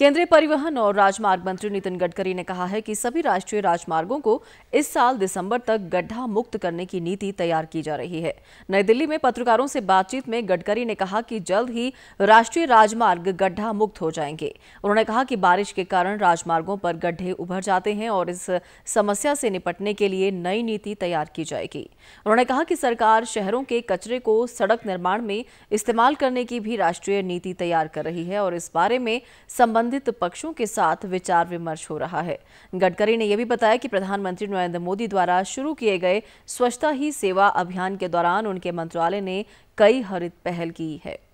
केंद्रीय परिवहन और राजमार्ग मंत्री नितिन गडकरी ने कहा है कि सभी राष्ट्रीय राजमार्गों को इस साल दिसंबर तक गड्ढा मुक्त करने की नीति तैयार की जा रही है नई दिल्ली में पत्रकारों से बातचीत में गडकरी ने कहा कि जल्द ही राष्ट्रीय राजमार्ग गड्ढा मुक्त हो जाएंगे उन्होंने कहा कि बारिश के कारण राजमार्गों पर गड्ढे उभर जाते हैं और इस समस्या से निपटने के लिए नई नीति तैयार की जाएगी उन्होंने कहा कि सरकार शहरों के कचरे को सड़क निर्माण में इस्तेमाल करने की भी राष्ट्रीय नीति तैयार कर रही है और इस बारे में संबंध संबंधित पक्षों के साथ विचार विमर्श हो रहा है गडकरी ने यह भी बताया कि प्रधानमंत्री नरेंद्र मोदी द्वारा शुरू किए गए स्वच्छता ही सेवा अभियान के दौरान उनके मंत्रालय ने कई हरित पहल की है